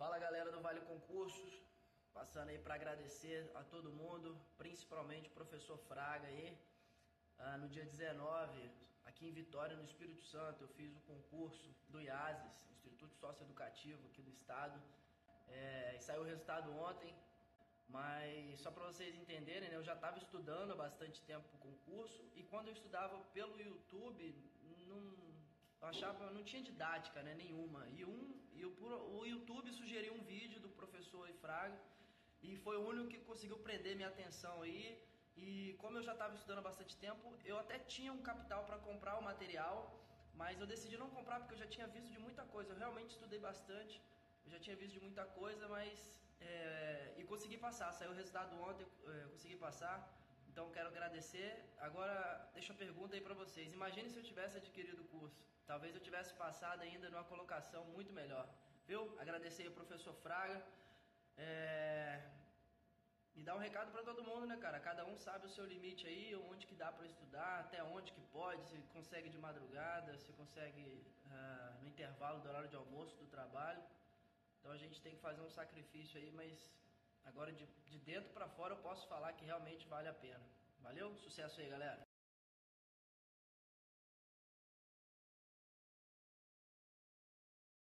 Fala galera do Vale Concursos, passando aí para agradecer a todo mundo, principalmente o professor Fraga aí. Ah, no dia 19, aqui em Vitória, no Espírito Santo, eu fiz o concurso do IASES, Instituto Socioeducativo aqui do Estado. É, e saiu o resultado ontem, mas só para vocês entenderem, né, eu já estava estudando há bastante tempo o concurso e quando eu estudava pelo YouTube, não, eu achava, não tinha didática né, nenhuma. E, um, e o, o YouTube sugeriu um vídeo do professor Ifraga e foi o único que conseguiu prender minha atenção aí. E como eu já estava estudando há bastante tempo, eu até tinha um capital para comprar o material, mas eu decidi não comprar porque eu já tinha visto de muita coisa. Eu realmente estudei bastante, eu já tinha visto de muita coisa, mas. É, e consegui passar, saiu o resultado ontem, é, consegui passar. Então quero agradecer. Agora deixa a pergunta aí para vocês. Imagine se eu tivesse adquirido o curso. Talvez eu tivesse passado ainda numa colocação muito melhor. Viu? Agradecer ao professor Fraga. É... E dá um recado para todo mundo, né, cara? Cada um sabe o seu limite aí, onde que dá para estudar, até onde que pode, se consegue de madrugada, se consegue uh, no intervalo do horário de almoço do trabalho. Então a gente tem que fazer um sacrifício aí, mas Agora de, de dentro para fora eu posso falar que realmente vale a pena. Valeu? Sucesso aí, galera!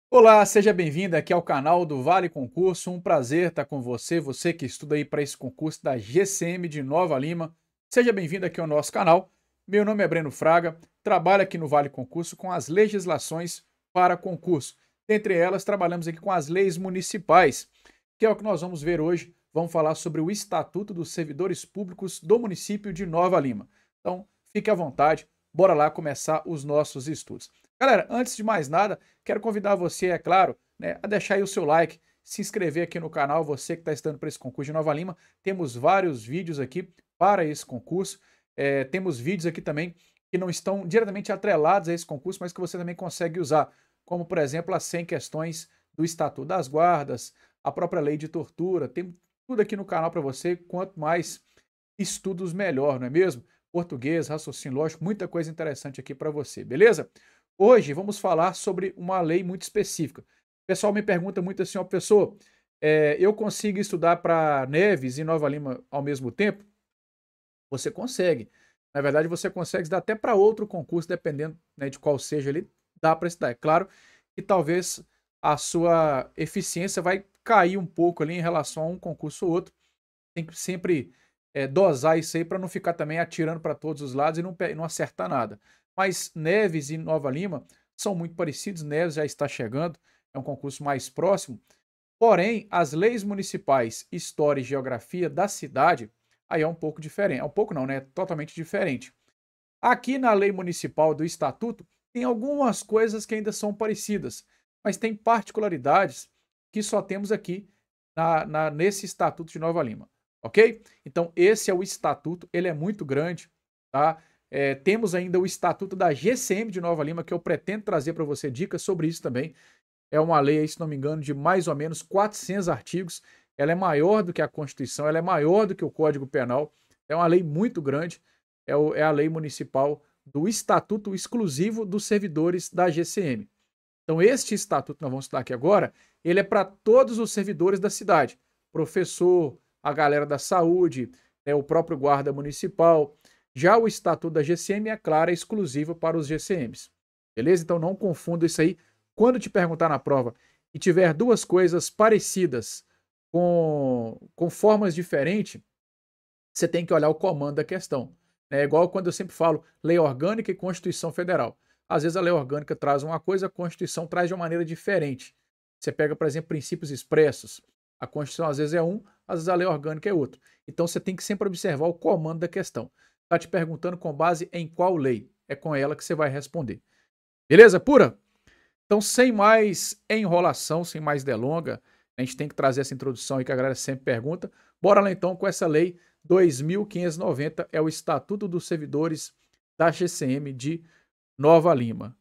Olá, seja bem-vindo aqui ao canal do Vale Concurso. Um prazer estar com você, você que estuda aí para esse concurso da GCM de Nova Lima. Seja bem-vindo aqui ao nosso canal. Meu nome é Breno Fraga, trabalho aqui no Vale Concurso com as legislações para concurso. Dentre elas, trabalhamos aqui com as leis municipais que é o que nós vamos ver hoje. Vamos falar sobre o Estatuto dos Servidores Públicos do município de Nova Lima. Então, fique à vontade, bora lá começar os nossos estudos. Galera, antes de mais nada, quero convidar você, é claro, né, a deixar aí o seu like, se inscrever aqui no canal, você que está estando para esse concurso de Nova Lima. Temos vários vídeos aqui para esse concurso. É, temos vídeos aqui também que não estão diretamente atrelados a esse concurso, mas que você também consegue usar, como por exemplo as 100 questões do Estatuto das Guardas, a própria lei de tortura. Tem tudo aqui no canal para você. Quanto mais estudos, melhor, não é mesmo? Português, raciocínio lógico, muita coisa interessante aqui para você, beleza? Hoje vamos falar sobre uma lei muito específica. O pessoal me pergunta muito assim, ó, professor, é, eu consigo estudar para Neves e Nova Lima ao mesmo tempo? Você consegue. Na verdade, você consegue estudar até para outro concurso, dependendo né, de qual seja ali, dá para estudar. É claro que talvez a sua eficiência vai cair um pouco ali em relação a um concurso ou outro. Tem que sempre é, dosar isso aí para não ficar também atirando para todos os lados e não, não acertar nada. Mas Neves e Nova Lima são muito parecidos. Neves já está chegando, é um concurso mais próximo. Porém, as leis municipais, história e geografia da cidade, aí é um pouco diferente. É um pouco não, né? É totalmente diferente. Aqui na lei municipal do estatuto, tem algumas coisas que ainda são parecidas, mas tem particularidades que só temos aqui na, na, nesse Estatuto de Nova Lima, ok? Então, esse é o Estatuto, ele é muito grande, tá? É, temos ainda o Estatuto da GCM de Nova Lima, que eu pretendo trazer para você dicas sobre isso também. É uma lei, se não me engano, de mais ou menos 400 artigos. Ela é maior do que a Constituição, ela é maior do que o Código Penal. É uma lei muito grande, é, o, é a lei municipal do Estatuto Exclusivo dos Servidores da GCM. Então, este estatuto que nós vamos estudar aqui agora, ele é para todos os servidores da cidade, professor, a galera da saúde, né, o próprio guarda municipal. Já o estatuto da GCM é claro, é exclusivo para os GCMs. Beleza? Então não confunda isso aí. Quando te perguntar na prova e tiver duas coisas parecidas com, com formas diferentes, você tem que olhar o comando da questão. É igual quando eu sempre falo lei orgânica e Constituição Federal. Às vezes a lei orgânica traz uma coisa, a Constituição traz de uma maneira diferente. Você pega, por exemplo, princípios expressos. A Constituição às vezes é um, às vezes a lei orgânica é outro. Então você tem que sempre observar o comando da questão. Está te perguntando com base em qual lei. É com ela que você vai responder. Beleza? Pura? Então, sem mais enrolação, sem mais delonga, a gente tem que trazer essa introdução aí que a galera sempre pergunta. Bora lá então com essa lei 2590, é o Estatuto dos Servidores da GCM de Nova Lima.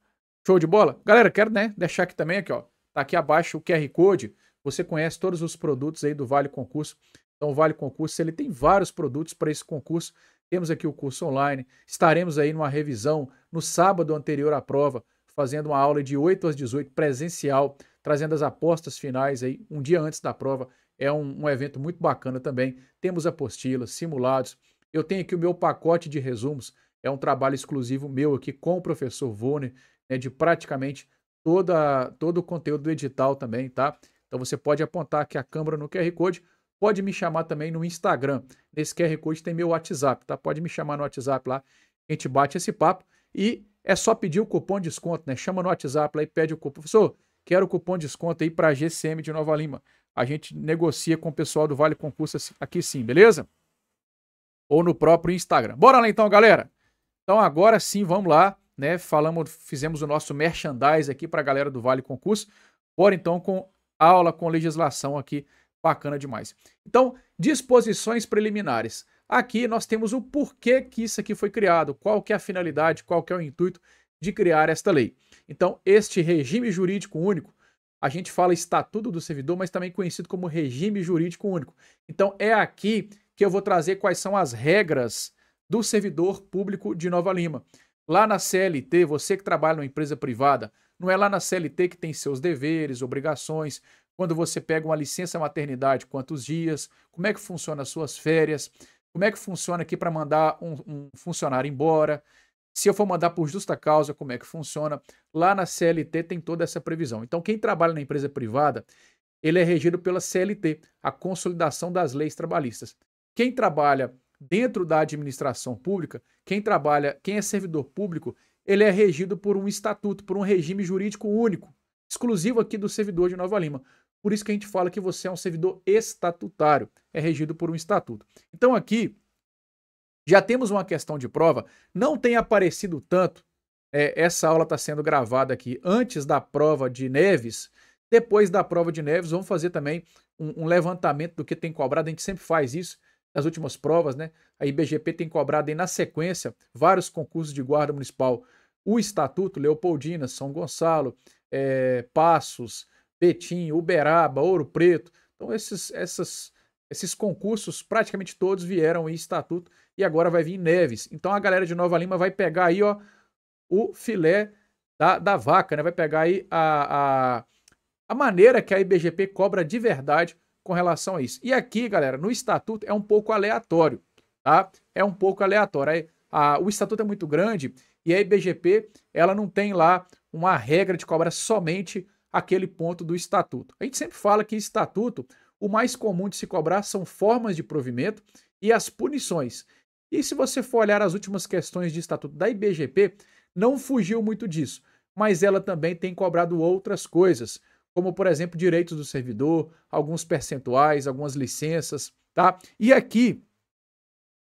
Show de bola? Galera, quero né, deixar aqui também aqui, ó. Está aqui abaixo o QR Code. Você conhece todos os produtos aí do Vale Concurso. Então, o Vale Concurso, ele tem vários produtos para esse concurso. Temos aqui o curso online. Estaremos aí numa revisão no sábado anterior à prova, fazendo uma aula de 8 às 18 presencial, trazendo as apostas finais aí um dia antes da prova. É um, um evento muito bacana também. Temos apostilas, simulados. Eu tenho aqui o meu pacote de resumos. É um trabalho exclusivo meu aqui com o professor Vone, né, de praticamente toda, todo o conteúdo do edital também, tá? Então você pode apontar aqui a câmera no QR Code, pode me chamar também no Instagram. Nesse QR Code tem meu WhatsApp, tá? Pode me chamar no WhatsApp lá, a gente bate esse papo e é só pedir o cupom de desconto, né? Chama no WhatsApp lá e pede o cupom. Professor, quero o cupom de desconto aí para a GCM de Nova Lima. A gente negocia com o pessoal do Vale Concurso assim, aqui sim, beleza? Ou no próprio Instagram. Bora lá então, galera. Então agora sim, vamos lá né? Falamos, fizemos o nosso merchandise aqui para a galera do Vale Concurso. Bora então com aula com legislação aqui, bacana demais. Então, disposições preliminares. Aqui nós temos o porquê que isso aqui foi criado, qual que é a finalidade, qual que é o intuito de criar esta lei. Então, este regime jurídico único, a gente fala Estatuto do Servidor, mas também conhecido como regime jurídico único. Então, é aqui que eu vou trazer quais são as regras do servidor público de Nova Lima. Lá na CLT, você que trabalha numa empresa privada, não é lá na CLT que tem seus deveres, obrigações, quando você pega uma licença maternidade, quantos dias, como é que funciona as suas férias, como é que funciona aqui para mandar um, um, funcionário embora, se eu for mandar por justa causa, como é que funciona. Lá na CLT tem toda essa previsão. Então, quem trabalha na empresa privada, ele é regido pela CLT, a Consolidação das Leis Trabalhistas. Quem trabalha dentro da administração pública, quem trabalha, quem é servidor público, ele é regido por um estatuto, por um regime jurídico único, exclusivo aqui do servidor de Nova Lima. Por isso que a gente fala que você é um servidor estatutário, é regido por um estatuto. Então aqui já temos uma questão de prova, não tem aparecido tanto. É, essa aula está sendo gravada aqui antes da prova de Neves. Depois da prova de Neves, vamos fazer também um, um levantamento do que tem cobrado. A gente sempre faz isso nas últimas provas, né? A IBGP tem cobrado aí, na sequência vários concursos de guarda municipal. O Estatuto, Leopoldina, São Gonçalo, é, Passos, Betim, Uberaba, Ouro Preto. Então, esses, essas, esses concursos, praticamente todos vieram em Estatuto e agora vai vir Neves. Então, a galera de Nova Lima vai pegar aí, ó, o filé da, da vaca, né? Vai pegar aí a, a, a maneira que a IBGP cobra de verdade com relação a isso. E aqui, galera, no estatuto é um pouco aleatório, tá? É um pouco aleatório. Aí, a, o estatuto é muito grande e a IBGP, ela não tem lá uma regra de cobrar somente aquele ponto do estatuto. A gente sempre fala que estatuto, o mais comum de se cobrar são formas de provimento e as punições. E se você for olhar as últimas questões de estatuto da IBGP, não fugiu muito disso, mas ela também tem cobrado outras coisas como por exemplo direitos do servidor, alguns percentuais, algumas licenças, tá? E aqui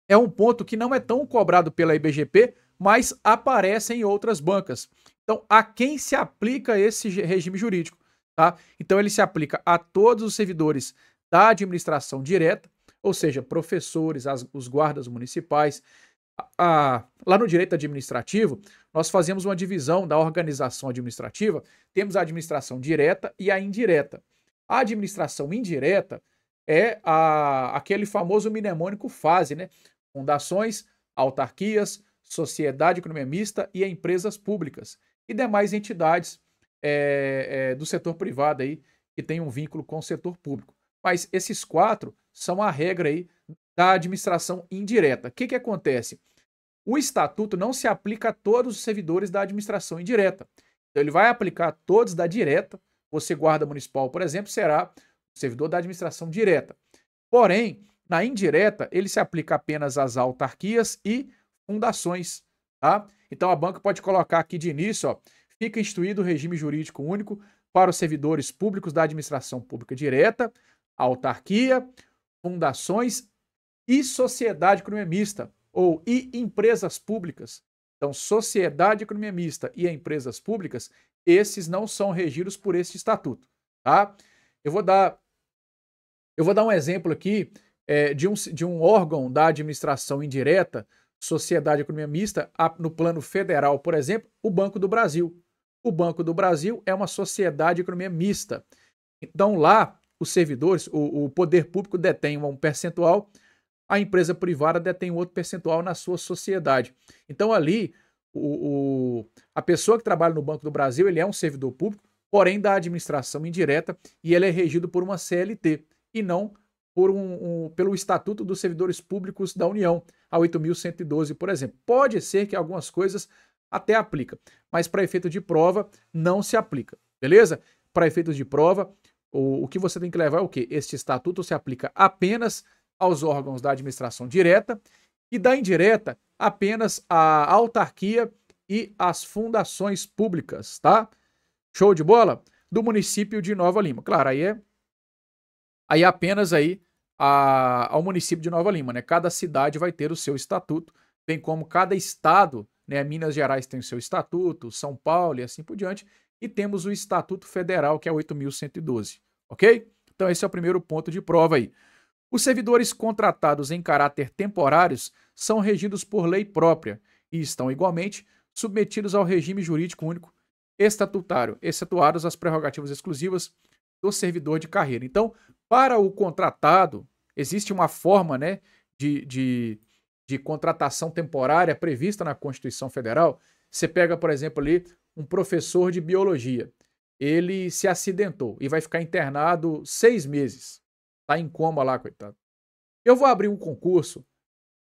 é um ponto que não é tão cobrado pela IBGP, mas aparece em outras bancas. Então, a quem se aplica esse regime jurídico, tá? Então ele se aplica a todos os servidores da administração direta, ou seja, professores, as, os guardas municipais, a, lá no direito administrativo, nós fazemos uma divisão da organização administrativa, temos a administração direta e a indireta. A administração indireta é a, aquele famoso mnemônico fase, né? Fundações, autarquias, sociedade economia mista e empresas públicas e demais entidades é, é, do setor privado aí que tem um vínculo com o setor público. Mas esses quatro são a regra aí da administração indireta. O que, que acontece? O estatuto não se aplica a todos os servidores da administração indireta. Então, ele vai aplicar a todos da direta. Você, guarda municipal, por exemplo, será servidor da administração direta. Porém, na indireta, ele se aplica apenas às autarquias e fundações. Tá? Então, a banca pode colocar aqui de início: ó, fica instituído o regime jurídico único para os servidores públicos da administração pública direta, autarquia, fundações e sociedade economia mista, ou e empresas públicas. Então, sociedade economia mista e empresas públicas, esses não são regidos por esse estatuto, tá? Eu vou dar, eu vou dar um exemplo aqui é, de, um, de um órgão da administração indireta, sociedade economia mista, a, no plano federal, por exemplo, o Banco do Brasil. O Banco do Brasil é uma sociedade economia mista. Então, lá, os servidores, o, o poder público detém um percentual a empresa privada detém outro percentual na sua sociedade. Então, ali, o, o, a pessoa que trabalha no Banco do Brasil, ele é um servidor público, porém da administração indireta, e ele é regido por uma CLT, e não por um, um pelo Estatuto dos Servidores Públicos da União, a 8.112, por exemplo. Pode ser que algumas coisas até aplica, mas para efeito de prova não se aplica, beleza? Para efeitos de prova, o, o que você tem que levar é o quê? Este estatuto se aplica apenas aos órgãos da administração direta e da indireta apenas à autarquia e às fundações públicas, tá? Show de bola? Do município de Nova Lima. Claro, aí é aí é apenas aí a, ao município de Nova Lima, né? Cada cidade vai ter o seu estatuto, bem como cada estado, né? Minas Gerais tem o seu estatuto, São Paulo e assim por diante, e temos o Estatuto Federal, que é 8.112, ok? Então esse é o primeiro ponto de prova aí. Os servidores contratados em caráter temporários são regidos por lei própria e estão igualmente submetidos ao regime jurídico único estatutário, excetuados as prerrogativas exclusivas do servidor de carreira. Então, para o contratado, existe uma forma né, de, de, de contratação temporária prevista na Constituição Federal. Você pega, por exemplo, ali um professor de biologia. Ele se acidentou e vai ficar internado seis meses. Tá em coma lá, coitado. Eu vou abrir um concurso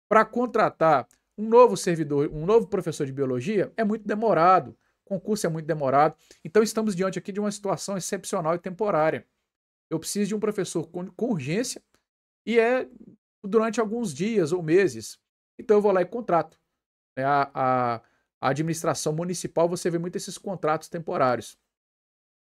para contratar um novo servidor, um novo professor de biologia. É muito demorado. O concurso é muito demorado. Então estamos diante aqui de uma situação excepcional e temporária. Eu preciso de um professor com, com urgência e é durante alguns dias ou meses. Então eu vou lá e contrato. É, a, a, a administração municipal, você vê muito esses contratos temporários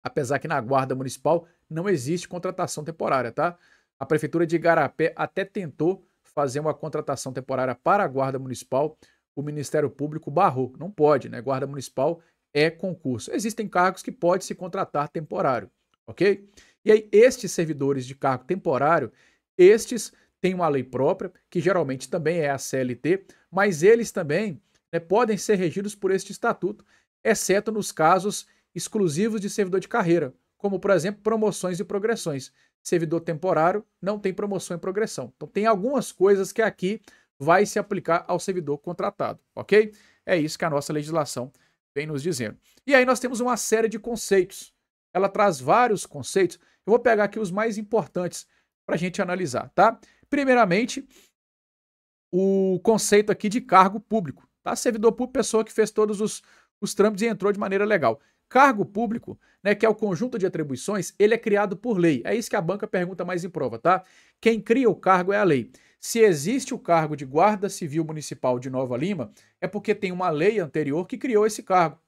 apesar que na guarda municipal não existe contratação temporária, tá? A Prefeitura de Igarapé até tentou fazer uma contratação temporária para a Guarda Municipal, o Ministério Público barrou. Não pode, né? Guarda Municipal é concurso. Existem cargos que pode se contratar temporário, ok? E aí, estes servidores de cargo temporário, estes têm uma lei própria, que geralmente também é a CLT, mas eles também né, podem ser regidos por este estatuto, exceto nos casos exclusivos de servidor de carreira, como, por exemplo, promoções e progressões servidor temporário, não tem promoção e progressão. Então tem algumas coisas que aqui vai se aplicar ao servidor contratado, ok? É isso que a nossa legislação vem nos dizendo. E aí nós temos uma série de conceitos. Ela traz vários conceitos. Eu vou pegar aqui os mais importantes para a gente analisar, tá? Primeiramente, o conceito aqui de cargo público, tá? Servidor público, pessoa que fez todos os, os trâmites e entrou de maneira legal. Cargo público, né, que é o conjunto de atribuições, ele é criado por lei. É isso que a banca pergunta mais em prova, tá? Quem cria o cargo é a lei. Se existe o cargo de Guarda Civil Municipal de Nova Lima, é porque tem uma lei anterior que criou esse cargo.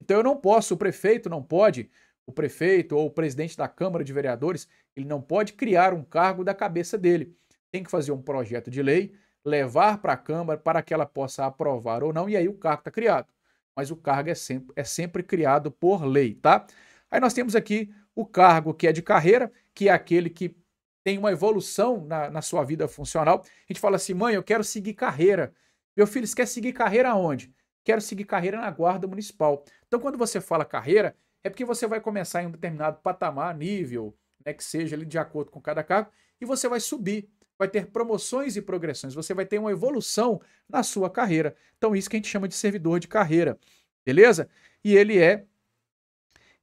Então eu não posso, o prefeito não pode, o prefeito ou o presidente da Câmara de Vereadores, ele não pode criar um cargo da cabeça dele. Tem que fazer um projeto de lei, levar para a Câmara para que ela possa aprovar ou não, e aí o cargo está criado mas o cargo é sempre, é sempre criado por lei, tá? Aí nós temos aqui o cargo que é de carreira, que é aquele que tem uma evolução na, na sua vida funcional. A gente fala assim, mãe, eu quero seguir carreira. Meu filho, você quer seguir carreira aonde? Quero seguir carreira na guarda municipal. Então, quando você fala carreira, é porque você vai começar em um determinado patamar, nível, né, que seja ali de acordo com cada cargo, e você vai subir vai ter promoções e progressões, você vai ter uma evolução na sua carreira. Então, isso que a gente chama de servidor de carreira, beleza? E ele é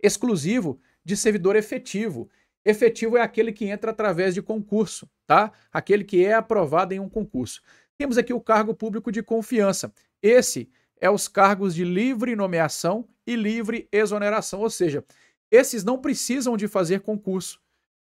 exclusivo de servidor efetivo. Efetivo é aquele que entra através de concurso, tá? Aquele que é aprovado em um concurso. Temos aqui o cargo público de confiança. Esse é os cargos de livre nomeação e livre exoneração, ou seja, esses não precisam de fazer concurso.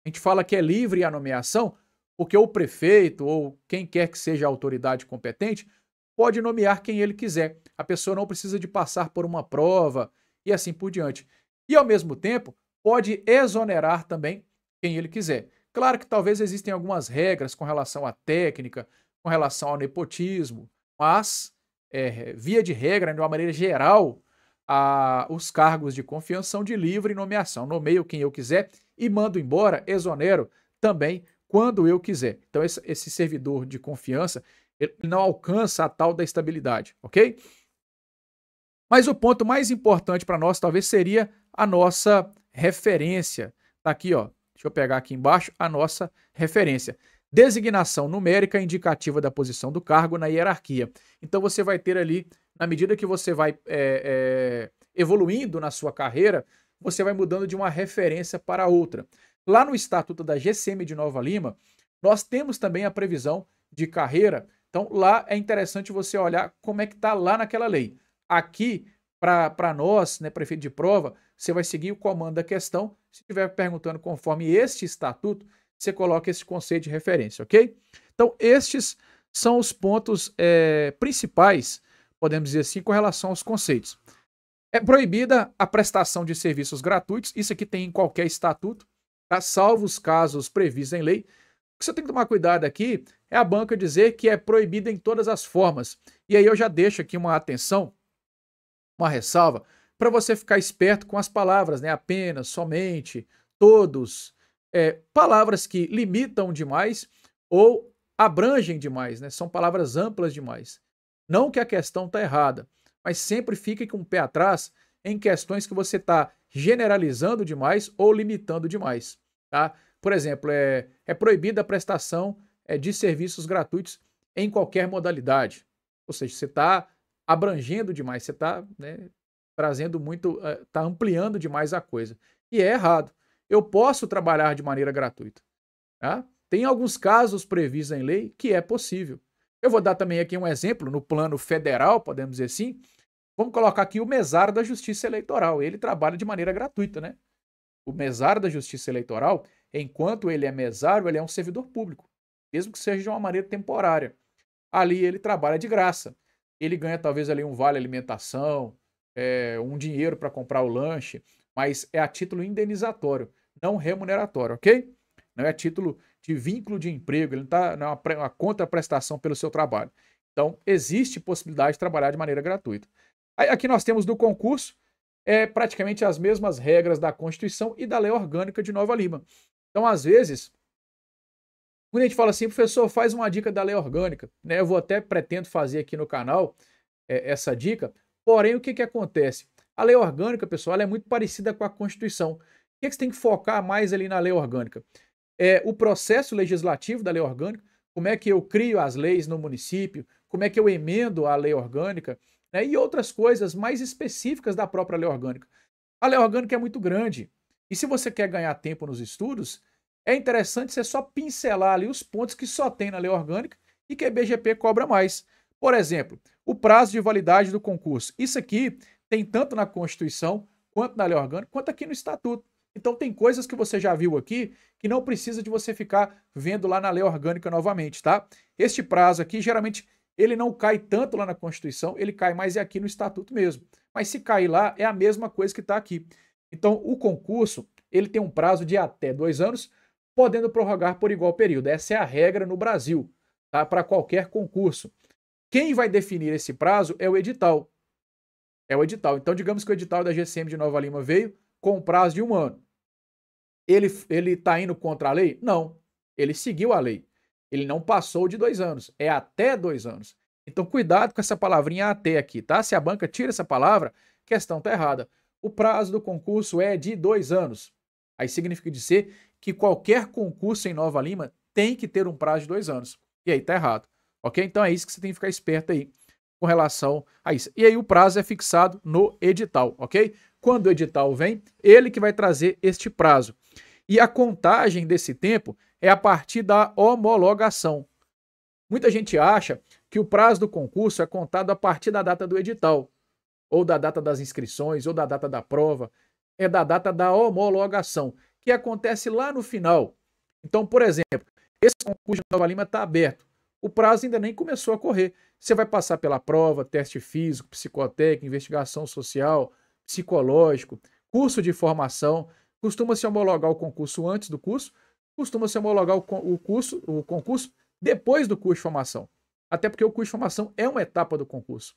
A gente fala que é livre a nomeação, porque o prefeito ou quem quer que seja a autoridade competente pode nomear quem ele quiser. A pessoa não precisa de passar por uma prova e assim por diante. E ao mesmo tempo, pode exonerar também quem ele quiser. Claro que talvez existem algumas regras com relação à técnica, com relação ao nepotismo, mas, é, via de regra, de uma maneira geral, a, os cargos de confiança são de livre nomeação. Nomeio quem eu quiser e mando embora, exonero também quando eu quiser. Então, esse, servidor de confiança ele não alcança a tal da estabilidade, ok? Mas o ponto mais importante para nós talvez seria a nossa referência. Está aqui, ó. Deixa eu pegar aqui embaixo a nossa referência. Designação numérica indicativa da posição do cargo na hierarquia. Então você vai ter ali, na medida que você vai é, é, evoluindo na sua carreira, você vai mudando de uma referência para outra. Lá no estatuto da GCM de Nova Lima, nós temos também a previsão de carreira. Então, lá é interessante você olhar como é que está lá naquela lei. Aqui, para nós, né, prefeito de prova, você vai seguir o comando da questão. Se estiver perguntando conforme este estatuto, você coloca esse conceito de referência, ok? Então, estes são os pontos é, principais, podemos dizer assim, com relação aos conceitos. É proibida a prestação de serviços gratuitos, isso aqui tem em qualquer estatuto, tá? salvo os casos previstos em lei. O que você tem que tomar cuidado aqui é a banca dizer que é proibida em todas as formas. E aí eu já deixo aqui uma atenção, uma ressalva, para você ficar esperto com as palavras, né? Apenas, somente, todos. É, palavras que limitam demais ou abrangem demais, né? São palavras amplas demais. Não que a questão está errada, mas sempre fique com o pé atrás em questões que você está generalizando demais ou limitando demais. Tá? Por exemplo, é, é proibida a prestação é, de serviços gratuitos em qualquer modalidade. Ou seja, você está abrangendo demais, você está né, trazendo muito, está eh, ampliando demais a coisa. E é errado. Eu posso trabalhar de maneira gratuita. Tá? Tem alguns casos previstos em lei que é possível. Eu vou dar também aqui um exemplo no plano federal, podemos dizer assim. Vamos colocar aqui o mesário da Justiça Eleitoral. Ele trabalha de maneira gratuita, né? o mesário da Justiça Eleitoral, enquanto ele é mesário, ele é um servidor público, mesmo que seja de uma maneira temporária. Ali ele trabalha de graça. Ele ganha talvez ali um vale alimentação, é, um dinheiro para comprar o lanche, mas é a título indenizatório, não remuneratório, ok? Não é título de vínculo de emprego, ele não, tá, não é uma, uma contraprestação pelo seu trabalho. Então, existe possibilidade de trabalhar de maneira gratuita. Aí, aqui nós temos do concurso, é, praticamente as mesmas regras da Constituição e da Lei Orgânica de Nova Lima. Então, às vezes, quando a gente fala assim, professor, faz uma dica da Lei Orgânica, né? Eu vou até pretendo fazer aqui no canal é, essa dica. Porém, o que, que acontece? A Lei Orgânica, pessoal, é muito parecida com a Constituição. O que, é que você tem que focar mais ali na Lei Orgânica? É, o processo legislativo da Lei Orgânica, como é que eu crio as leis no município, como é que eu emendo a lei orgânica, né? e outras coisas mais específicas da própria lei orgânica. A lei orgânica é muito grande. E se você quer ganhar tempo nos estudos, é interessante você só pincelar ali os pontos que só tem na lei orgânica e que a BGP cobra mais. Por exemplo, o prazo de validade do concurso. Isso aqui tem tanto na Constituição, quanto na lei orgânica, quanto aqui no Estatuto. Então tem coisas que você já viu aqui que não precisa de você ficar vendo lá na lei orgânica novamente, tá? Este prazo aqui geralmente ele não cai tanto lá na Constituição, ele cai mais é aqui no Estatuto mesmo. Mas se cair lá, é a mesma coisa que está aqui. Então, o concurso, ele tem um prazo de até dois anos, podendo prorrogar por igual período. Essa é a regra no Brasil, tá? para qualquer concurso. Quem vai definir esse prazo é o edital. É o edital. Então, digamos que o edital da GCM de Nova Lima veio com um prazo de um ano. Ele está indo contra a lei? Não. Ele seguiu a lei. Ele não passou de dois anos, é até dois anos. Então, cuidado com essa palavrinha até aqui, tá? Se a banca tira essa palavra, questão tá errada. O prazo do concurso é de dois anos. Aí significa dizer que qualquer concurso em Nova Lima tem que ter um prazo de dois anos. E aí tá errado, ok? Então é isso que você tem que ficar esperto aí com relação a isso. E aí o prazo é fixado no edital, ok? Quando o edital vem, ele que vai trazer este prazo. E a contagem desse tempo é a partir da homologação. Muita gente acha que o prazo do concurso é contado a partir da data do edital, ou da data das inscrições, ou da data da prova. É da data da homologação, que acontece lá no final. Então, por exemplo, esse concurso de Nova Lima está aberto. O prazo ainda nem começou a correr. Você vai passar pela prova, teste físico, psicotécnico, investigação social, psicológico, curso de formação costuma-se homologar o concurso antes do curso, costuma-se homologar o, o, curso, o concurso depois do curso de formação. Até porque o curso de formação é uma etapa do concurso.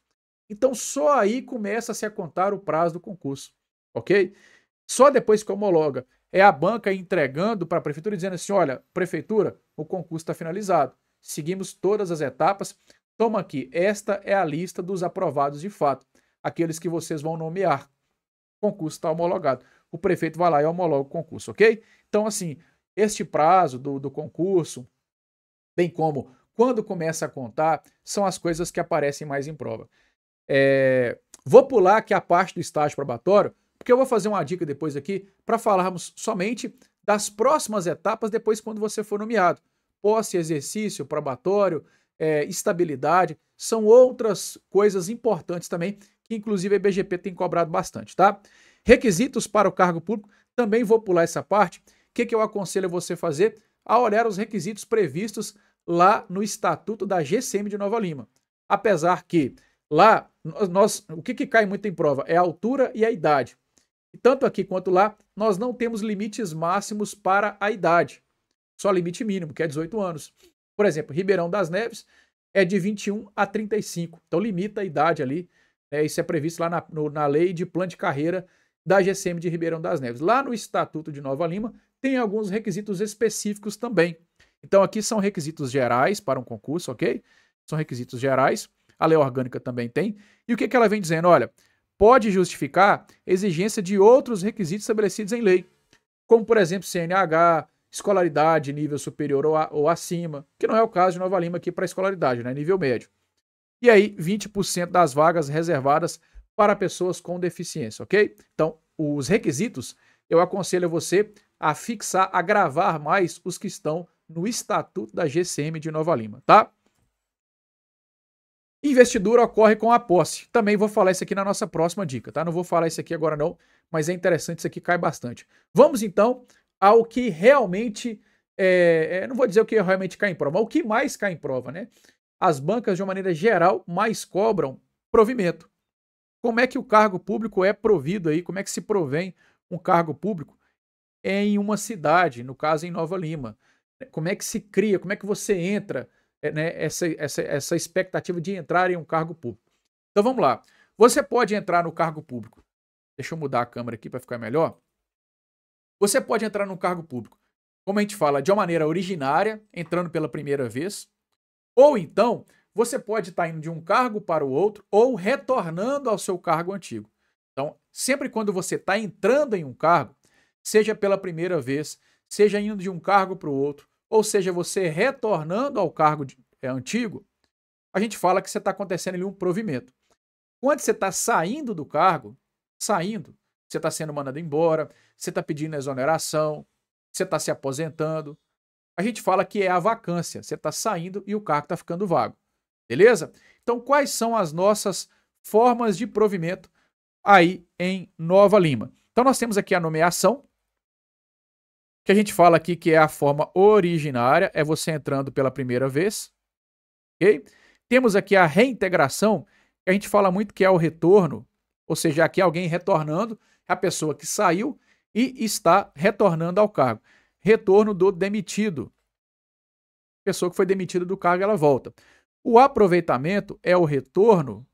Então só aí começa-se a contar o prazo do concurso, ok? Só depois que homologa. É a banca entregando para a prefeitura dizendo assim: olha, prefeitura, o concurso está finalizado. Seguimos todas as etapas. Toma aqui, esta é a lista dos aprovados de fato, aqueles que vocês vão nomear. O concurso está homologado o prefeito vai lá e homologa o concurso, ok? Então, assim, este prazo do, do concurso, bem como quando começa a contar, são as coisas que aparecem mais em prova. É... Vou pular aqui a parte do estágio probatório, porque eu vou fazer uma dica depois aqui para falarmos somente das próximas etapas depois quando você for nomeado. Posse, exercício, probatório, é, estabilidade, são outras coisas importantes também, que inclusive a IBGP tem cobrado bastante, tá? Requisitos para o cargo público, também vou pular essa parte. O que, que eu aconselho você fazer? A olhar os requisitos previstos lá no Estatuto da GCM de Nova Lima. Apesar que lá, nós, o que, que cai muito em prova é a altura e a idade. tanto aqui quanto lá, nós não temos limites máximos para a idade. Só limite mínimo, que é 18 anos. Por exemplo, Ribeirão das Neves é de 21 a 35. Então limita a idade ali. Né? Isso é previsto lá na, no, na lei de plano de carreira da GCM de Ribeirão das Neves. Lá no Estatuto de Nova Lima tem alguns requisitos específicos também. Então aqui são requisitos gerais para um concurso, ok? São requisitos gerais. A lei orgânica também tem. E o que, que ela vem dizendo? Olha, pode justificar exigência de outros requisitos estabelecidos em lei, como por exemplo CNH, escolaridade, nível superior ou, a, ou acima, que não é o caso de Nova Lima aqui para escolaridade, né? Nível médio. E aí, 20% das vagas reservadas para pessoas com deficiência, ok? Então, os requisitos, eu aconselho você a fixar, a gravar mais os que estão no Estatuto da GCM de Nova Lima, tá? Investidura ocorre com a posse. Também vou falar isso aqui na nossa próxima dica, tá? Não vou falar isso aqui agora não, mas é interessante, isso aqui cai bastante. Vamos então ao que realmente, é, é, não vou dizer o que realmente cai em prova, mas o que mais cai em prova, né? As bancas, de uma maneira geral, mais cobram provimento. Como é que o cargo público é provido aí? Como é que se provém um cargo público em uma cidade, no caso em Nova Lima? Como é que se cria? Como é que você entra eh, né, essa, essa, essa expectativa de entrar em um cargo público? Então vamos lá. Você pode entrar no cargo público. Deixa eu mudar a câmera aqui para ficar melhor. Você pode entrar no cargo público, como a gente fala, de uma maneira originária, entrando pela primeira vez, ou então você pode estar tá indo de um cargo para o outro ou retornando ao seu cargo antigo. Então, sempre quando você está entrando em um cargo, seja pela primeira vez, seja indo de um cargo para o outro, ou seja, você retornando ao cargo de, é, antigo, a gente fala que você está acontecendo ali um provimento. Quando você está saindo do cargo, saindo, você está sendo mandado embora, você está pedindo exoneração, você está se aposentando, a gente fala que é a vacância, você está saindo e o cargo está ficando vago. Beleza? Então, quais são as nossas formas de provimento aí em Nova Lima? Então, nós temos aqui a nomeação, que a gente fala aqui que é a forma originária, é você entrando pela primeira vez. Ok? Temos aqui a reintegração, que a gente fala muito que é o retorno, ou seja, aqui alguém retornando, a pessoa que saiu e está retornando ao cargo. Retorno do demitido. Pessoa que foi demitida do cargo, ela volta. O aproveitamento é o retorno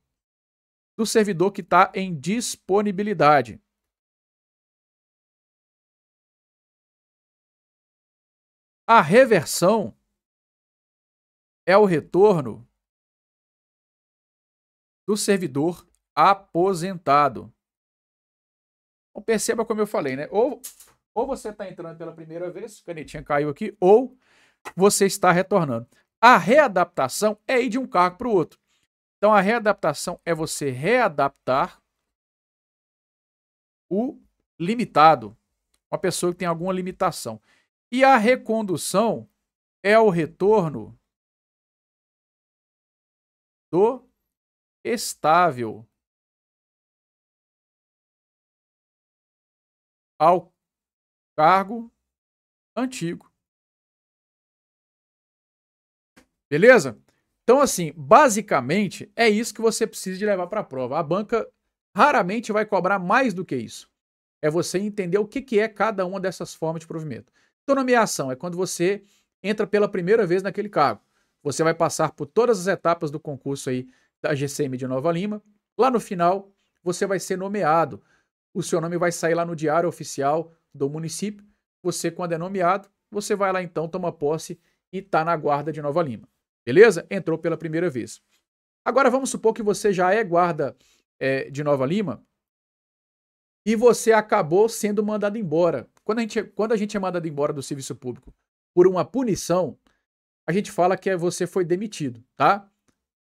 do servidor que está em disponibilidade. A reversão é o retorno do servidor aposentado. Então, perceba como eu falei, né? Ou, ou você está entrando pela primeira vez, canetinha caiu aqui, ou você está retornando. A readaptação é ir de um cargo para o outro. Então, a readaptação é você readaptar o limitado, uma pessoa que tem alguma limitação. E a recondução é o retorno do estável ao cargo antigo. Beleza? Então, assim, basicamente é isso que você precisa de levar para a prova. A banca raramente vai cobrar mais do que isso. É você entender o que, que é cada uma dessas formas de provimento. Então, nomeação é quando você entra pela primeira vez naquele cargo. Você vai passar por todas as etapas do concurso aí da GCM de Nova Lima. Lá no final, você vai ser nomeado. O seu nome vai sair lá no diário oficial do município. Você, quando é nomeado, você vai lá então, toma posse e está na guarda de Nova Lima. Beleza? Entrou pela primeira vez. Agora vamos supor que você já é guarda é, de Nova Lima e você acabou sendo mandado embora. Quando a, gente, quando a gente é mandado embora do serviço público por uma punição, a gente fala que é você foi demitido, tá?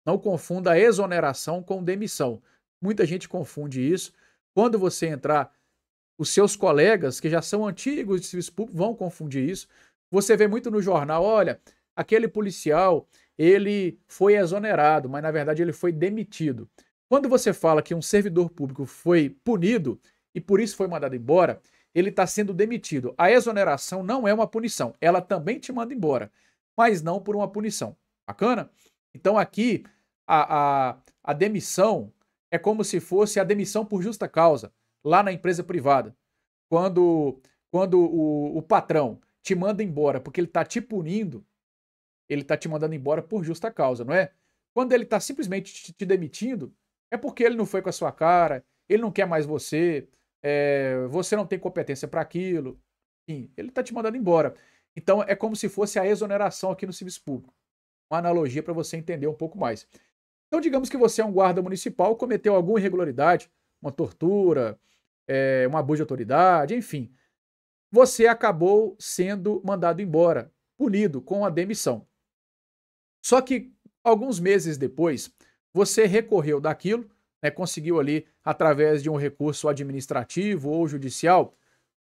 Não confunda exoneração com demissão. Muita gente confunde isso. Quando você entrar, os seus colegas que já são antigos de serviço público vão confundir isso. Você vê muito no jornal, olha, aquele policial ele foi exonerado, mas na verdade ele foi demitido. Quando você fala que um servidor público foi punido e por isso foi mandado embora, ele está sendo demitido. A exoneração não é uma punição, ela também te manda embora, mas não por uma punição. Bacana? Então aqui a, a, a demissão é como se fosse a demissão por justa causa, lá na empresa privada. Quando, quando o, o patrão te manda embora porque ele está te punindo, ele está te mandando embora por justa causa, não é? Quando ele está simplesmente te, te, demitindo, é porque ele não foi com a sua cara, ele não quer mais você, é, você não tem competência para aquilo. Enfim, ele está te mandando embora. Então é como se fosse a exoneração aqui no serviço público. Uma analogia para você entender um pouco mais. Então, digamos que você é um guarda municipal, cometeu alguma irregularidade, uma tortura, é, um abuso de autoridade, enfim. Você acabou sendo mandado embora, punido com a demissão. Só que alguns meses depois, você recorreu daquilo, né, conseguiu ali, através de um recurso administrativo ou judicial,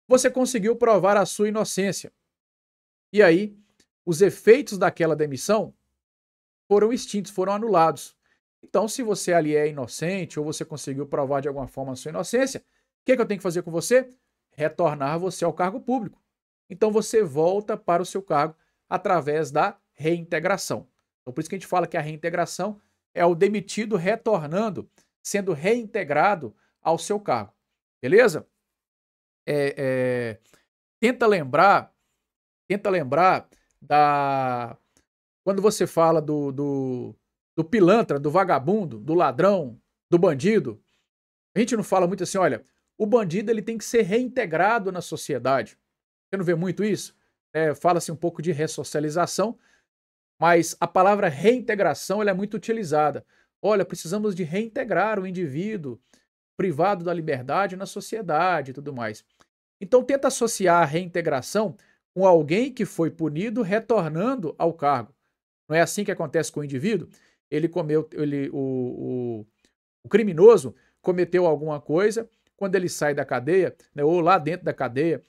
você conseguiu provar a sua inocência. E aí, os efeitos daquela demissão foram extintos, foram anulados. Então, se você ali é inocente ou você conseguiu provar de alguma forma a sua inocência, o que, é que eu tenho que fazer com você? Retornar você ao cargo público. Então, você volta para o seu cargo através da reintegração. Então, por isso que a gente fala que a reintegração é o demitido retornando, sendo reintegrado ao seu cargo. Beleza? É, é, tenta lembrar, tenta lembrar da quando você fala do, do, do pilantra, do vagabundo, do ladrão, do bandido. A gente não fala muito assim, olha, o bandido ele tem que ser reintegrado na sociedade. Você não vê muito isso? É, Fala-se um pouco de ressocialização, mas a palavra reintegração ela é muito utilizada. Olha, precisamos de reintegrar o indivíduo privado da liberdade na sociedade e tudo mais. Então tenta associar a reintegração com alguém que foi punido retornando ao cargo. Não é assim que acontece com o indivíduo? Ele comeu, ele, o, o, o criminoso cometeu alguma coisa, quando ele sai da cadeia, né, ou lá dentro da cadeia,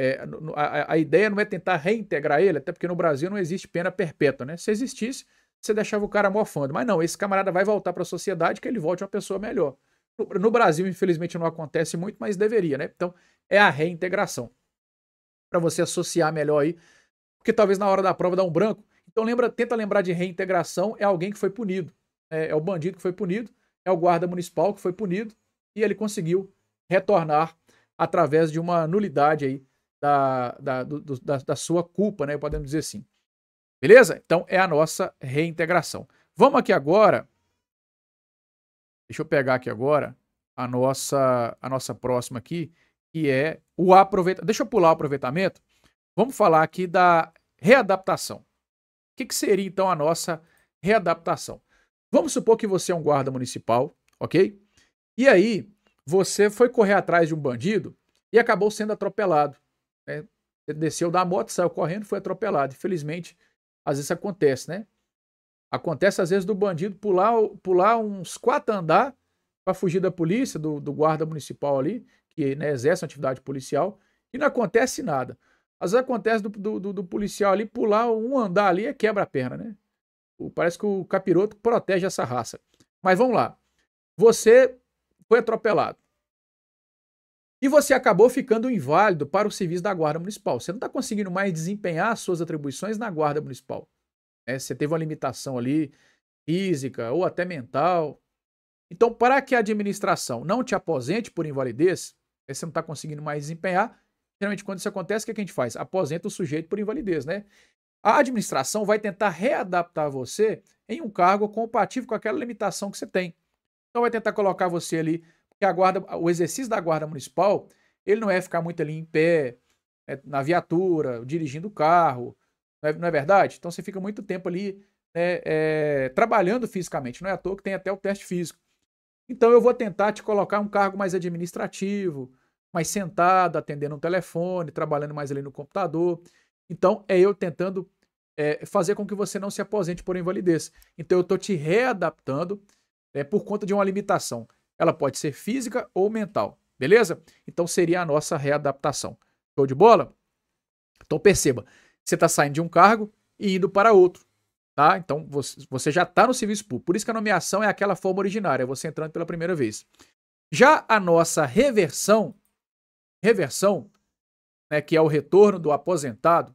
é, a, a, ideia não é tentar reintegrar ele, até porque no Brasil não existe pena perpétua, né? Se existisse, você deixava o cara mofando. Mas não, esse camarada vai voltar para a sociedade que ele volte uma pessoa melhor. No, no, Brasil, infelizmente, não acontece muito, mas deveria, né? Então, é a reintegração. Para você associar melhor aí, porque talvez na hora da prova dá um branco. Então, lembra, tenta lembrar de reintegração, é alguém que foi punido. é, é o bandido que foi punido, é o guarda municipal que foi punido, e ele conseguiu retornar através de uma nulidade aí da, da, do, da, da sua culpa, né? Podemos dizer assim. Beleza? Então é a nossa reintegração. Vamos aqui agora. Deixa eu pegar aqui agora a nossa, a nossa próxima aqui, que é o aproveitamento. Deixa eu pular o aproveitamento. Vamos falar aqui da readaptação. O que, que seria então a nossa readaptação? Vamos supor que você é um guarda municipal, ok? E aí você foi correr atrás de um bandido e acabou sendo atropelado. Né? Ele desceu da moto, saiu correndo, foi atropelado. Infelizmente, às vezes acontece, né? Acontece às vezes do bandido pular, pular uns quatro andar para fugir da polícia, do, do, guarda municipal ali, que né, exerce uma atividade policial, e não acontece nada. Às vezes acontece do, do, do policial ali pular um andar ali e é quebra a perna, né? O, parece que o capiroto protege essa raça. Mas vamos lá. Você foi atropelado. E você acabou ficando inválido para o serviço da Guarda Municipal. Você não está conseguindo mais desempenhar suas atribuições na Guarda Municipal. Né? Você teve uma limitação ali, física ou até mental. Então, para que a administração não te aposente por invalidez, eh, você não está conseguindo mais desempenhar. Geralmente, quando isso acontece, o que, é que a gente faz? Aposenta o sujeito por invalidez, né? A administração vai tentar readaptar você em um cargo compatível com aquela limitação que você tem. Então, vai tentar colocar você ali que a guarda, o exercício da guarda municipal, ele não é ficar muito ali em pé, é, na viatura, dirigindo o carro, não é, não é, verdade? Então você fica muito tempo ali né, é, trabalhando fisicamente, não é à toa que tem até o teste físico. Então eu vou tentar te colocar um cargo mais administrativo, mais sentado, atendendo um telefone, trabalhando mais ali no computador. Então é eu tentando é, fazer com que você não se aposente por invalidez. Então eu estou te readaptando é, por conta de uma limitação. Ela pode ser física ou mental, beleza? Então seria a nossa readaptação. Show de bola? Então perceba, você está saindo de um cargo e indo para outro. Tá? Então você já está no serviço público. Por isso que a nomeação é aquela forma originária, você entrando pela primeira vez. Já a nossa reversão, reversão, né, que é o retorno do aposentado,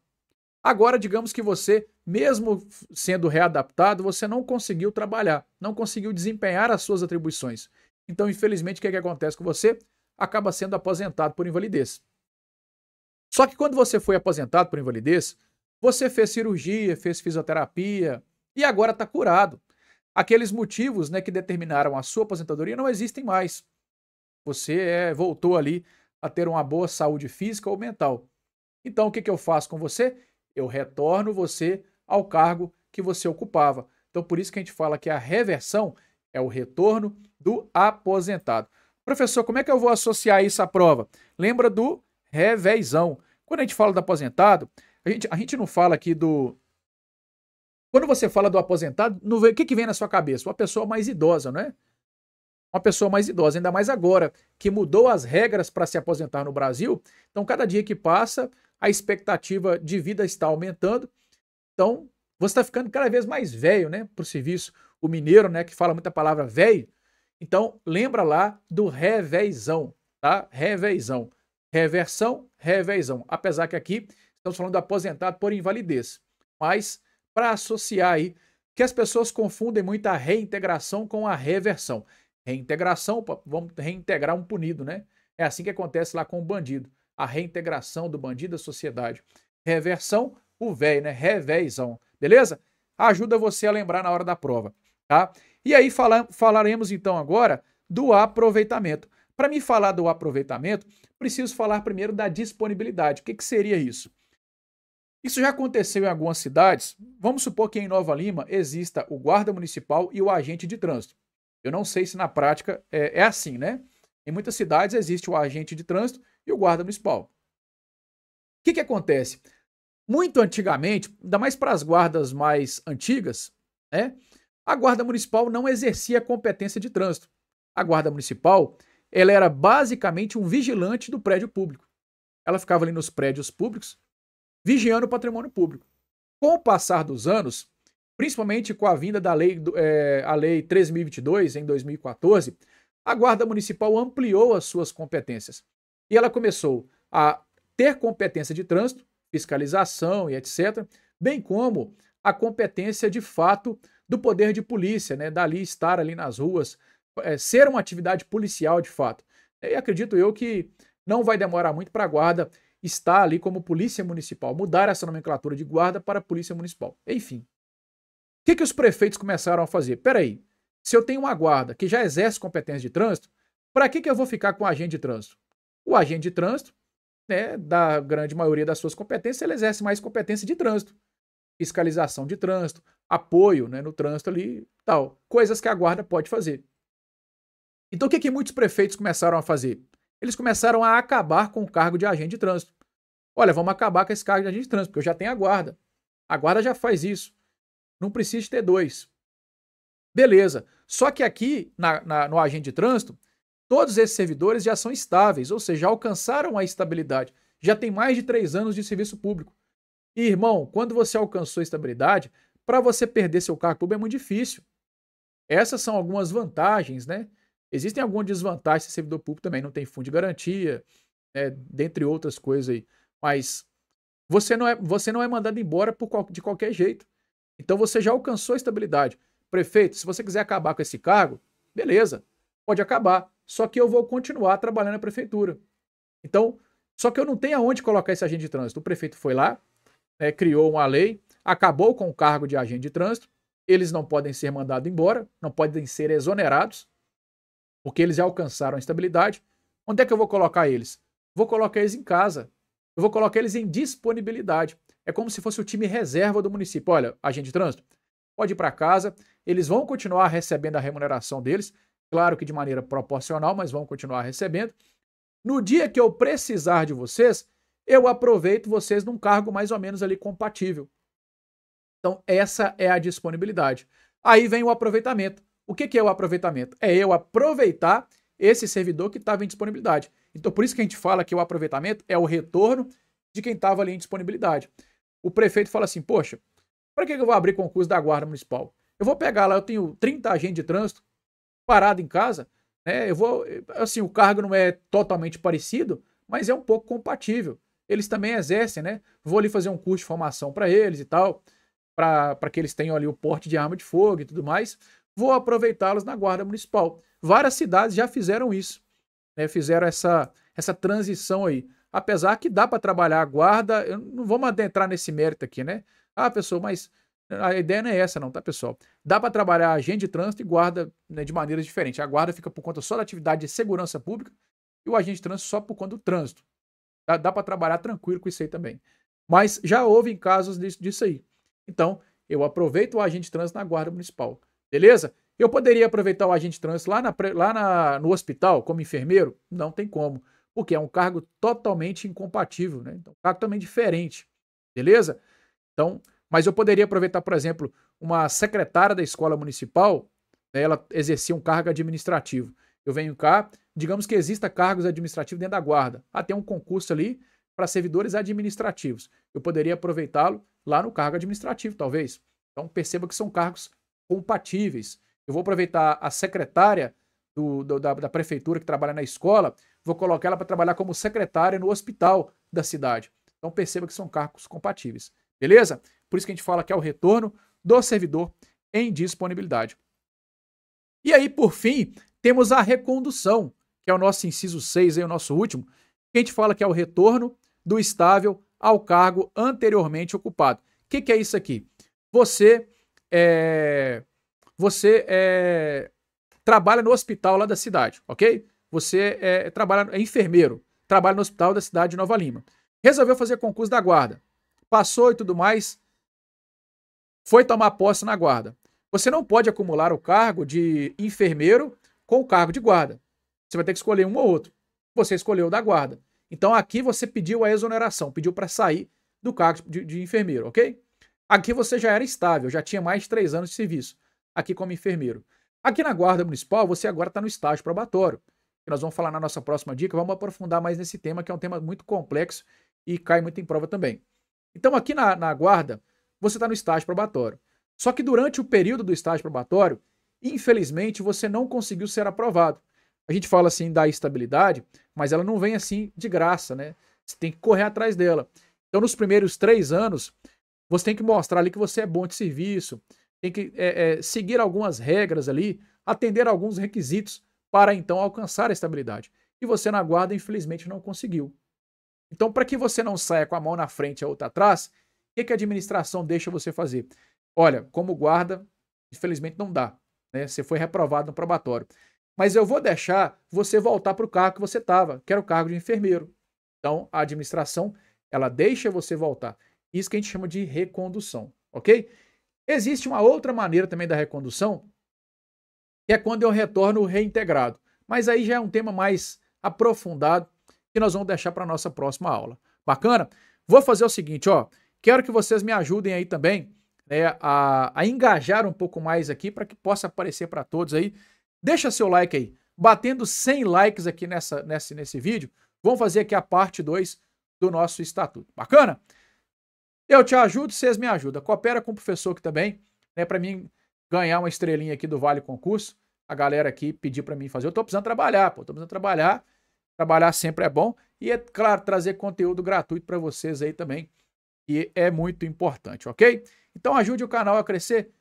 agora digamos que você, mesmo sendo readaptado, você não conseguiu trabalhar, não conseguiu desempenhar as suas atribuições. Então, infelizmente, o que, é que acontece com você? Acaba sendo aposentado por invalidez. Só que quando você foi aposentado por invalidez, você fez cirurgia, fez fisioterapia e agora está curado. Aqueles motivos né, que determinaram a sua aposentadoria não existem mais. Você é, voltou ali a ter uma boa saúde física ou mental. Então, o que, que eu faço com você? Eu retorno você ao cargo que você ocupava. Então, por isso que a gente fala que a reversão é o retorno do aposentado. Professor, como é que eu vou associar isso à prova? Lembra do revezão. Quando a gente fala do aposentado, a gente, a gente não fala aqui do. Quando você fala do aposentado, o que, que vem na sua cabeça? Uma pessoa mais idosa, não é? Uma pessoa mais idosa, ainda mais agora, que mudou as regras para se aposentar no Brasil. Então, cada dia que passa, a expectativa de vida está aumentando. Então, você está ficando cada vez mais velho né, para o serviço o mineiro, né, que fala muita palavra véi, então lembra lá do revezão, tá? Revezão. Reversão, revezão. Apesar que aqui estamos falando do aposentado por invalidez. Mas para associar aí que as pessoas confundem muito a reintegração com a reversão. Reintegração, vamos reintegrar um punido, né? É assim que acontece lá com o bandido. A reintegração do bandido à sociedade. Reversão, o velho, né? Revezão. Beleza? Ajuda você a lembrar na hora da prova. Tá? E aí fala, falaremos então agora do aproveitamento. Para me falar do aproveitamento, preciso falar primeiro da disponibilidade. O que, que seria isso? Isso já aconteceu em algumas cidades. Vamos supor que em Nova Lima exista o guarda municipal e o agente de trânsito. Eu não sei se na prática é, é assim, né? Em muitas cidades existe o agente de trânsito e o guarda municipal. O que, que acontece? Muito antigamente, ainda mais para as guardas mais antigas, né? a Guarda Municipal não exercia competência de trânsito. A Guarda Municipal ela era basicamente um vigilante do prédio público. Ela ficava ali nos prédios públicos, vigiando o patrimônio público. Com o passar dos anos, principalmente com a vinda da lei, é, a lei 3.022 em 2014, a Guarda Municipal ampliou as suas competências. E ela começou a ter competência de trânsito, fiscalização e etc., bem como a competência de fato do poder de polícia, né? Dali estar ali nas ruas, é, ser uma atividade policial de fato. E acredito eu que não vai demorar muito para a guarda estar ali como polícia municipal, mudar essa nomenclatura de guarda para polícia municipal. Enfim. O que, que os prefeitos começaram a fazer? Peraí, se eu tenho uma guarda que já exerce competência de trânsito, para que, que eu vou ficar com o agente de trânsito? O agente de trânsito, né, da grande maioria das suas competências, ele exerce mais competência de trânsito fiscalização de trânsito, apoio né, no trânsito ali tal. Coisas que a guarda pode fazer. Então o que, que muitos prefeitos começaram a fazer? Eles começaram a acabar com o cargo de agente de trânsito. Olha, vamos acabar com esse cargo de agente de trânsito, porque eu já tenho a guarda. A guarda já faz isso. Não precisa ter dois. Beleza. Só que aqui na, na, no agente de trânsito, todos esses servidores já são estáveis, ou seja, já alcançaram a estabilidade. Já tem mais de três anos de serviço público. E, irmão, quando você alcançou estabilidade, para você perder seu cargo público é muito difícil. Essas são algumas vantagens, né? Existem algumas desvantagens se servidor público também, não tem fundo de garantia, né? dentre outras coisas aí. Mas você não é, você não é mandado embora por qual, de qualquer jeito. Então você já alcançou a estabilidade. Prefeito, se você quiser acabar com esse cargo, beleza, pode acabar. Só que eu vou continuar trabalhando na prefeitura. Então, só que eu não tenho aonde colocar esse agente de trânsito. O prefeito foi lá, é, criou uma lei, acabou com o cargo de agente de trânsito, eles não podem ser mandados embora, não podem ser exonerados, porque eles já alcançaram a estabilidade. Onde é que eu vou colocar eles? Vou colocar eles em casa, eu vou colocar eles em disponibilidade. É como se fosse o time reserva do município. Olha, agente de trânsito, pode ir para casa, eles vão continuar recebendo a remuneração deles, claro que de maneira proporcional, mas vão continuar recebendo. No dia que eu precisar de vocês, eu aproveito vocês num cargo mais ou menos ali compatível. Então, essa é a disponibilidade. Aí vem o aproveitamento. O que, que é o aproveitamento? É eu aproveitar esse servidor que estava em disponibilidade. Então, por isso que a gente fala que o aproveitamento é o retorno de quem estava ali em disponibilidade. O prefeito fala assim: Poxa, para que eu vou abrir concurso da Guarda Municipal? Eu vou pegar lá, eu tenho 30 agentes de trânsito parado em casa, né? Eu vou. Eh, assim, o cargo não é totalmente parecido, mas é um pouco compatível eles também exercem, né? Vou ali fazer um curso de formação para eles e tal, para que eles tenham ali o porte de arma de fogo e tudo mais. Vou aproveitá-los na Guarda Municipal. Várias cidades já fizeram isso, né? Fizeram essa, essa transição aí. Apesar que dá para trabalhar a guarda, eu não vamos adentrar nesse mérito aqui, né? Ah, pessoal, mas a ideia não é essa, não, tá, pessoal? Dá para trabalhar agente de trânsito e guarda né, de maneiras diferentes. A guarda fica por conta só da atividade de segurança pública e o agente de trânsito só por conta do trânsito. Dá, dá para trabalhar tranquilo com isso aí também. Mas já houve casos disso, disso aí. Então, eu aproveito o agente trans na Guarda Municipal. Beleza? Eu poderia aproveitar o agente trans lá, na, lá na, no hospital como enfermeiro? Não tem como, porque é um cargo totalmente incompatível, né? Então, um cargo também diferente. Beleza? Então, mas eu poderia aproveitar, por exemplo, uma secretária da escola municipal, né, ela exercia um cargo administrativo. Eu venho cá, digamos que exista cargos administrativos dentro da guarda. Ah, tem um concurso ali para servidores administrativos. Eu poderia aproveitá-lo lá no cargo administrativo, talvez. Então perceba que são cargos compatíveis. Eu vou aproveitar a secretária do, do, da, da, prefeitura que trabalha na escola, vou colocar ela para trabalhar como secretária no hospital da cidade. Então perceba que são cargos compatíveis, beleza? Por isso que a gente fala que é o retorno do servidor em disponibilidade. E aí, por fim, temos a recondução que é o nosso inciso 6, aí, o nosso último, que a gente fala que é o retorno do estável ao cargo anteriormente ocupado. O que, que, é isso aqui? Você é, você é, trabalha no hospital lá da cidade, ok? Você é, trabalha, é enfermeiro, trabalha no hospital da cidade de Nova Lima. Resolveu fazer concurso da guarda. Passou e tudo mais. Foi tomar posse na guarda. Você não pode acumular o cargo de enfermeiro com o cargo de guarda. Você vai ter que escolher um ou outro. Você escolheu o da guarda. Então aqui você pediu a exoneração, pediu para sair do cargo de, de, enfermeiro, ok? Aqui você já era estável, já tinha mais de três anos de serviço, aqui como enfermeiro. Aqui na Guarda Municipal, você agora está no estágio probatório, que nós vamos falar na nossa próxima dica, vamos aprofundar mais nesse tema, que é um tema muito complexo e cai muito em prova também. Então aqui na, na Guarda, você está no estágio probatório. Só que durante o período do estágio probatório, infelizmente você não conseguiu ser aprovado. A gente fala assim da estabilidade, mas ela não vem assim de graça, né? Você tem que correr atrás dela. Então, nos primeiros três anos, você tem que mostrar ali que você é bom de serviço, tem que é, é, seguir algumas regras ali, atender alguns requisitos para então alcançar a estabilidade. E você na guarda, infelizmente, não conseguiu. Então, para que você não saia com a mão na frente e a outra atrás, o que, que a administração deixa você fazer? Olha, como guarda, infelizmente não dá. Né? Você foi reprovado no probatório mas eu vou deixar você voltar para o cargo que você estava, que era o cargo de enfermeiro. Então, a administração, ela deixa você voltar. Isso que a gente chama de recondução, ok? Existe uma outra maneira também da recondução, que é quando eu retorno reintegrado. Mas aí já é um tema mais aprofundado que nós vamos deixar para a nossa próxima aula. Bacana? Vou fazer o seguinte, ó. Quero que vocês me ajudem aí também né, a, a engajar um pouco mais aqui para que possa aparecer para todos aí Deixa seu like aí. Batendo 100 likes aqui nessa, nesse, nesse vídeo, vamos fazer aqui a parte 2 do nosso estatuto. Bacana? Eu te ajudo, vocês me ajudam. Coopera com o professor aqui também, né? Para mim ganhar uma estrelinha aqui do Vale Concurso. A galera aqui pediu para mim fazer. Eu tô precisando trabalhar, pô. Tô precisando trabalhar. Trabalhar sempre é bom. E é claro, trazer conteúdo gratuito para vocês aí também, que é muito importante, ok? Então ajude o canal a crescer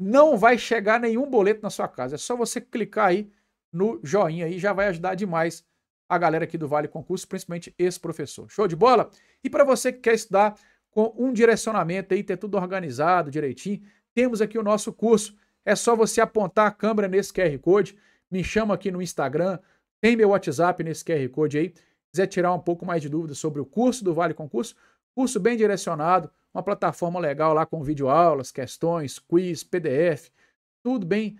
não vai chegar nenhum boleto na sua casa. É só você clicar aí no joinha e já vai ajudar demais a galera aqui do Vale Concurso, principalmente esse professor. Show de bola? E para você que quer estudar com um direcionamento aí, ter tudo organizado direitinho, temos aqui o nosso curso. É só você apontar a câmera nesse QR Code, me chama aqui no Instagram, tem meu WhatsApp nesse QR Code aí. quiser tirar um pouco mais de dúvidas sobre o curso do Vale Concurso, Curso bem direcionado, uma plataforma legal lá com videoaulas, questões, quiz, PDF, tudo bem,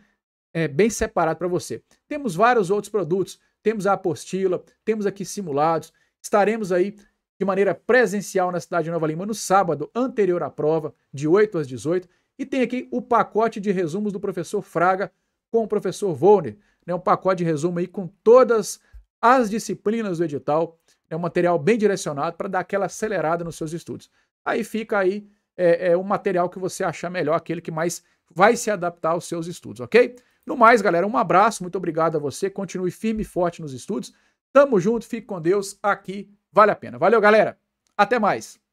é, bem separado para você. Temos vários outros produtos, temos a apostila, temos aqui simulados, estaremos aí de maneira presencial na cidade de Nova Lima no sábado anterior à prova, de 8 às 18, e tem aqui o pacote de resumos do professor Fraga com o professor Volner, né, um pacote de resumo aí com todas as disciplinas do edital, é um material bem direcionado para dar aquela acelerada nos seus estudos. Aí fica aí é, é, material que você achar melhor, aquele que mais vai se adaptar aos seus estudos, ok? No mais, galera, um abraço, muito obrigado a você. Continue firme e forte nos estudos. Tamo junto, fique com Deus. Aqui vale a pena. Valeu, galera. Até mais.